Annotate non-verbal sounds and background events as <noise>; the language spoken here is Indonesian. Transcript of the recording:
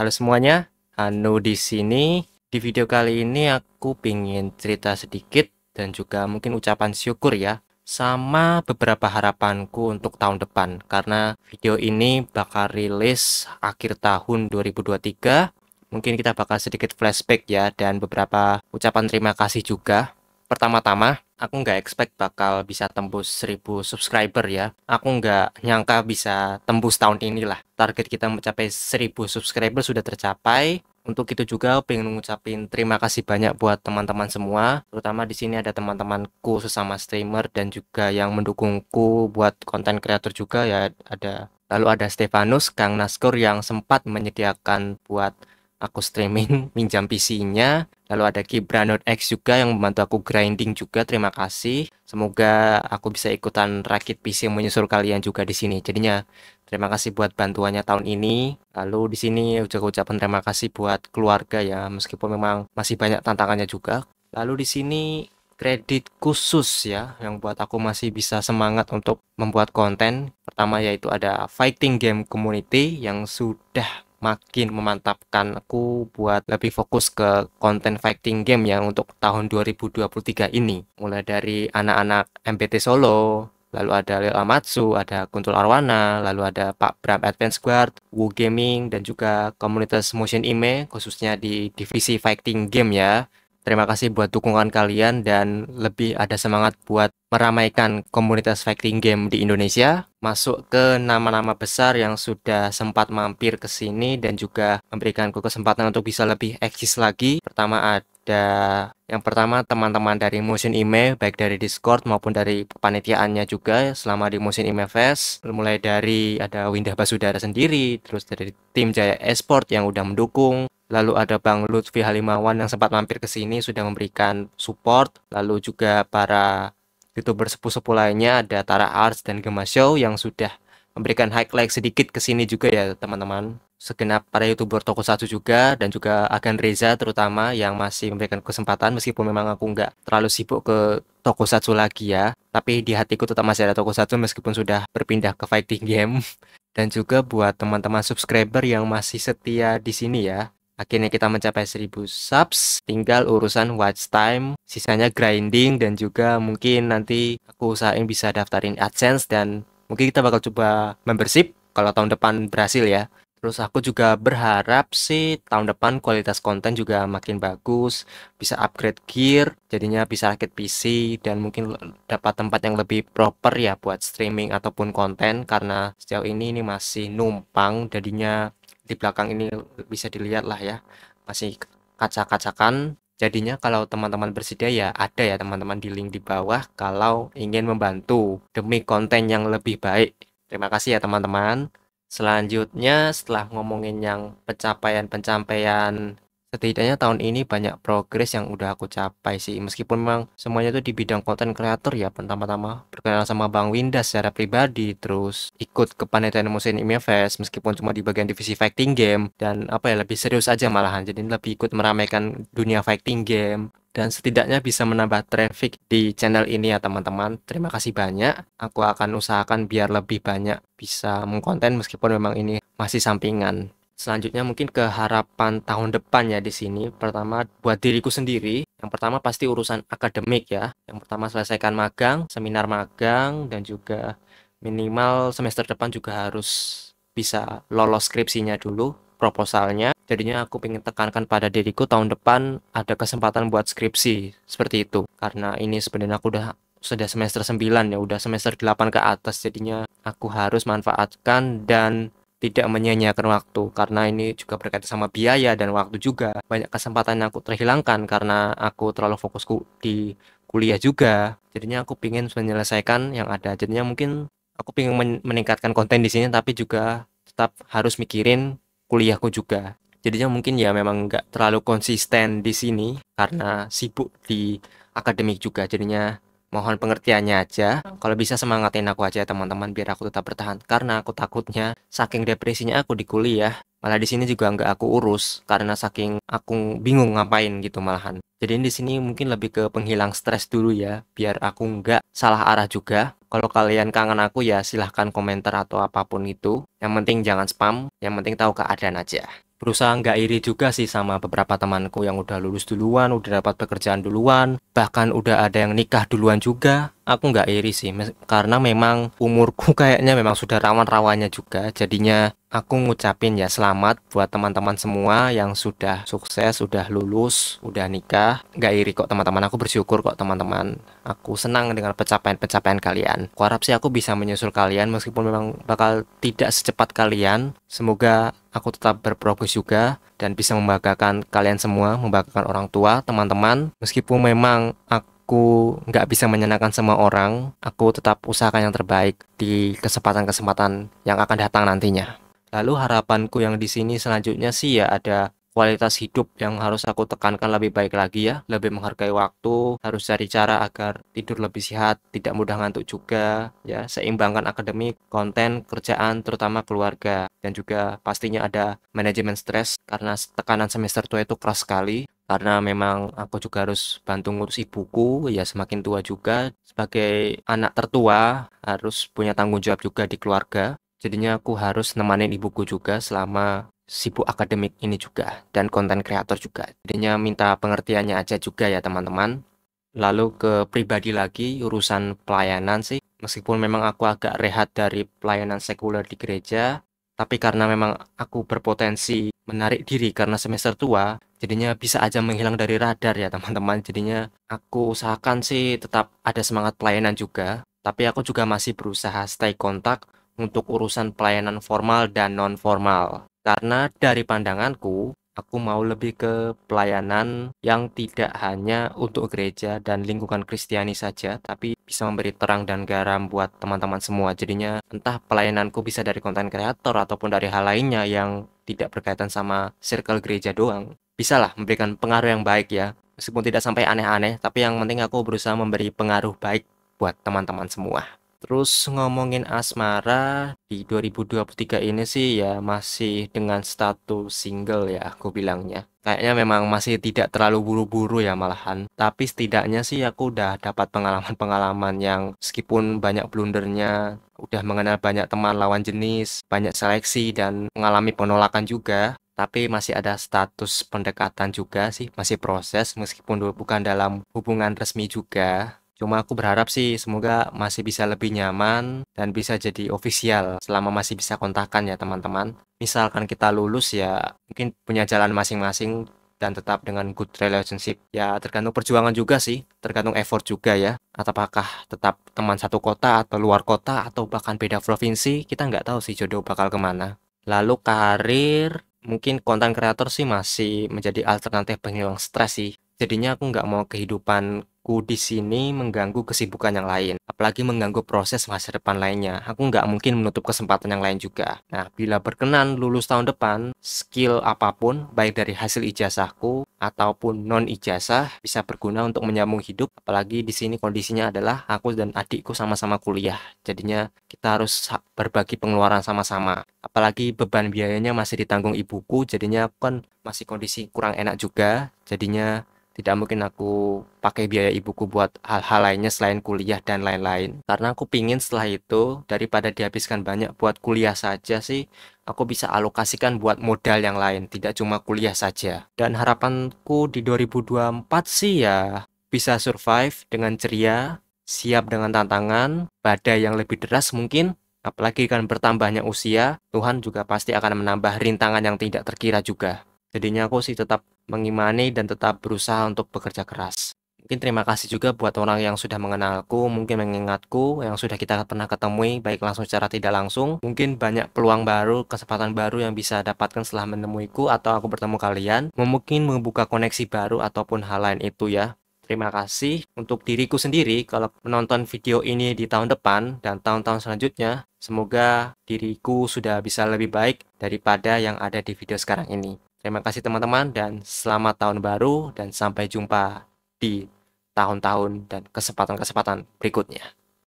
Halo semuanya, Anu di sini. Di video kali ini aku ingin cerita sedikit dan juga mungkin ucapan syukur ya sama beberapa harapanku untuk tahun depan karena video ini bakal rilis akhir tahun 2023. Mungkin kita bakal sedikit flashback ya dan beberapa ucapan terima kasih juga pertama-tama aku nggak expect bakal bisa tembus 1000 subscriber ya. Aku nggak nyangka bisa tembus tahun inilah. Target kita mencapai 1000 subscriber sudah tercapai. Untuk itu juga pengen ngucapin terima kasih banyak buat teman-teman semua, terutama di sini ada teman-temanku sesama streamer dan juga yang mendukungku buat konten kreator juga ya ada lalu ada Stefanus, Kang Naskor yang sempat menyediakan buat aku streaming <laughs> minjam PC-nya Lalu ada X juga yang membantu aku grinding juga. Terima kasih. Semoga aku bisa ikutan rakit PC menyusul kalian juga di sini. Jadinya terima kasih buat bantuannya tahun ini. Lalu di sini ucap ucapan terima kasih buat keluarga ya, meskipun memang masih banyak tantangannya juga. Lalu di sini kredit khusus ya yang buat aku masih bisa semangat untuk membuat konten. Pertama yaitu ada Fighting Game Community yang sudah makin memantapkan aku buat lebih fokus ke konten fighting game yang untuk tahun 2023 ini. Mulai dari anak-anak MPT Solo, lalu ada Lil Amatsu, ada Kuntul Arwana, lalu ada Pak Bram Advance Guard, Wu Gaming, dan juga komunitas Motion Ime, khususnya di divisi fighting game ya. Terima kasih buat dukungan kalian dan lebih ada semangat buat meramaikan komunitas fighting game di Indonesia, masuk ke nama-nama besar yang sudah sempat mampir ke sini dan juga memberikanku kesempatan untuk bisa lebih eksis lagi. Pertama ada yang pertama teman-teman dari Motion Image baik dari Discord maupun dari panitiaannya juga selama di Motion Image Fest mulai dari ada Windah Basudara sendiri terus dari tim Jaya Esport yang udah mendukung lalu ada Bang Lutfi Halimawan yang sempat mampir ke sini sudah memberikan support lalu juga para youtuber sepuh-sepuh lainnya ada Tara Arts dan Gema Show yang sudah memberikan highlight sedikit ke sini juga ya teman-teman segenap para youtuber Toko Satu juga dan juga Agan Reza terutama yang masih memberikan kesempatan meskipun memang aku nggak terlalu sibuk ke Toko Satu lagi ya tapi di hatiku tetap masih ada Toko Satu meskipun sudah berpindah ke fighting game <laughs> dan juga buat teman-teman subscriber yang masih setia di sini ya Akhirnya kita mencapai 1000 subs, tinggal urusan watch time, sisanya grinding dan juga mungkin nanti aku usahain bisa daftarin AdSense dan mungkin kita bakal coba membership kalau tahun depan berhasil ya. Terus aku juga berharap sih tahun depan kualitas konten juga makin bagus, bisa upgrade gear, jadinya bisa rakit PC dan mungkin dapat tempat yang lebih proper ya buat streaming ataupun konten karena sejauh ini ini masih numpang jadinya di belakang ini bisa dilihat lah ya masih kaca-kacakan jadinya kalau teman-teman bersedia ya ada ya teman-teman di link di bawah kalau ingin membantu demi konten yang lebih baik terima kasih ya teman-teman selanjutnya setelah ngomongin yang pencapaian-pencapaian setidaknya tahun ini banyak progres yang udah aku capai sih meskipun memang semuanya itu di bidang konten kreator ya pertama-tama berkenalan sama Bang Winda secara pribadi terus ikut ke panitia musim IMFest meskipun cuma di bagian divisi fighting game dan apa ya lebih serius aja malahan jadi lebih ikut meramaikan dunia fighting game dan setidaknya bisa menambah traffic di channel ini ya teman-teman terima kasih banyak aku akan usahakan biar lebih banyak bisa mengkonten meskipun memang ini masih sampingan selanjutnya mungkin ke harapan tahun depan ya di sini. Pertama buat diriku sendiri, yang pertama pasti urusan akademik ya. Yang pertama selesaikan magang, seminar magang dan juga minimal semester depan juga harus bisa lolos skripsinya dulu, proposalnya. Jadinya aku ingin tekankan pada diriku tahun depan ada kesempatan buat skripsi seperti itu. Karena ini sebenarnya aku udah sudah semester 9 ya, udah semester 8 ke atas jadinya aku harus manfaatkan dan tidak menyia-nyiakan waktu karena ini juga berkaitan sama biaya dan waktu juga. Banyak kesempatan yang aku terhilangkan karena aku terlalu fokusku di kuliah juga. Jadinya aku pingin menyelesaikan yang ada. Jadinya mungkin aku pingin meningkatkan konten di sini tapi juga tetap harus mikirin kuliahku juga. Jadinya mungkin ya memang nggak terlalu konsisten di sini karena sibuk di akademik juga. Jadinya mohon pengertiannya aja. Kalau bisa semangatin aku aja teman-teman biar aku tetap bertahan. Karena aku takutnya saking depresinya aku di kuliah, malah di sini juga nggak aku urus karena saking aku bingung ngapain gitu malahan. Jadi di sini mungkin lebih ke penghilang stres dulu ya, biar aku nggak salah arah juga. Kalau kalian kangen aku ya silahkan komentar atau apapun itu. Yang penting jangan spam, yang penting tahu keadaan aja berusaha nggak iri juga sih sama beberapa temanku yang udah lulus duluan, udah dapat pekerjaan duluan, bahkan udah ada yang nikah duluan juga. Aku nggak iri sih, karena memang umurku <laughs> kayaknya memang sudah rawan-rawannya juga. Jadinya aku ngucapin ya selamat buat teman-teman semua yang sudah sukses, sudah lulus, udah nikah. Nggak iri kok teman-teman, aku bersyukur kok teman-teman. Aku senang dengan pencapaian-pencapaian kalian. Aku harap sih aku bisa menyusul kalian meskipun memang bakal tidak secepat kalian. Semoga aku tetap berprogres juga dan bisa membanggakan kalian semua, membanggakan orang tua, teman-teman. Meskipun memang aku nggak bisa menyenangkan semua orang, aku tetap usahakan yang terbaik di kesempatan-kesempatan yang akan datang nantinya. Lalu harapanku yang di sini selanjutnya sih ya ada kualitas hidup yang harus aku tekankan lebih baik lagi ya lebih menghargai waktu harus cari cara agar tidur lebih sehat tidak mudah ngantuk juga ya seimbangkan akademik konten kerjaan terutama keluarga dan juga pastinya ada manajemen stres karena tekanan semester tua itu keras sekali karena memang aku juga harus bantu ngurus ibuku ya semakin tua juga sebagai anak tertua harus punya tanggung jawab juga di keluarga jadinya aku harus nemanin ibuku juga selama sibuk akademik ini juga dan konten kreator juga. Jadinya minta pengertiannya aja juga ya teman-teman. Lalu ke pribadi lagi urusan pelayanan sih. Meskipun memang aku agak rehat dari pelayanan sekuler di gereja, tapi karena memang aku berpotensi menarik diri karena semester tua, jadinya bisa aja menghilang dari radar ya teman-teman. Jadinya aku usahakan sih tetap ada semangat pelayanan juga, tapi aku juga masih berusaha stay kontak untuk urusan pelayanan formal dan non formal. Karena dari pandanganku, aku mau lebih ke pelayanan yang tidak hanya untuk gereja dan lingkungan Kristiani saja, tapi bisa memberi terang dan garam buat teman-teman semua. Jadinya entah pelayananku bisa dari konten kreator ataupun dari hal lainnya yang tidak berkaitan sama circle gereja doang. Bisalah memberikan pengaruh yang baik ya. Meskipun tidak sampai aneh-aneh, tapi yang penting aku berusaha memberi pengaruh baik buat teman-teman semua. Terus ngomongin asmara di 2023 ini sih ya masih dengan status single ya aku bilangnya. Kayaknya memang masih tidak terlalu buru-buru ya malahan. Tapi setidaknya sih aku udah dapat pengalaman-pengalaman yang meskipun banyak blundernya, udah mengenal banyak teman lawan jenis, banyak seleksi dan mengalami penolakan juga tapi masih ada status pendekatan juga sih, masih proses meskipun bukan dalam hubungan resmi juga. Cuma aku berharap sih semoga masih bisa lebih nyaman dan bisa jadi official selama masih bisa kontakan ya teman-teman. Misalkan kita lulus ya mungkin punya jalan masing-masing dan tetap dengan good relationship. Ya tergantung perjuangan juga sih, tergantung effort juga ya. Atau apakah tetap teman satu kota atau luar kota atau bahkan beda provinsi, kita nggak tahu sih jodoh bakal kemana. Lalu karir, mungkin konten kreator sih masih menjadi alternatif penghilang stres sih. Jadinya aku nggak mau kehidupan aku di sini mengganggu kesibukan yang lain, apalagi mengganggu proses masa depan lainnya. Aku nggak mungkin menutup kesempatan yang lain juga. Nah, bila berkenan lulus tahun depan, skill apapun, baik dari hasil ijazahku ataupun non-ijazah, bisa berguna untuk menyambung hidup. Apalagi di sini kondisinya adalah aku dan adikku sama-sama kuliah. Jadinya kita harus berbagi pengeluaran sama-sama. Apalagi beban biayanya masih ditanggung ibuku, jadinya aku kan masih kondisi kurang enak juga. Jadinya tidak mungkin aku pakai biaya ibuku buat hal-hal lainnya selain kuliah dan lain-lain karena aku pingin setelah itu daripada dihabiskan banyak buat kuliah saja sih aku bisa alokasikan buat modal yang lain tidak cuma kuliah saja dan harapanku di 2024 sih ya bisa survive dengan ceria siap dengan tantangan badai yang lebih deras mungkin apalagi kan bertambahnya usia Tuhan juga pasti akan menambah rintangan yang tidak terkira juga jadinya aku sih tetap mengimani dan tetap berusaha untuk bekerja keras. Mungkin terima kasih juga buat orang yang sudah mengenalku, mungkin mengingatku, yang sudah kita pernah ketemui, baik langsung secara tidak langsung. Mungkin banyak peluang baru, kesempatan baru yang bisa dapatkan setelah menemuiku atau aku bertemu kalian. Mungkin membuka koneksi baru ataupun hal lain itu ya. Terima kasih untuk diriku sendiri kalau menonton video ini di tahun depan dan tahun-tahun selanjutnya. Semoga diriku sudah bisa lebih baik daripada yang ada di video sekarang ini. Terima kasih teman-teman dan selamat tahun baru dan sampai jumpa di tahun-tahun dan kesempatan-kesempatan berikutnya.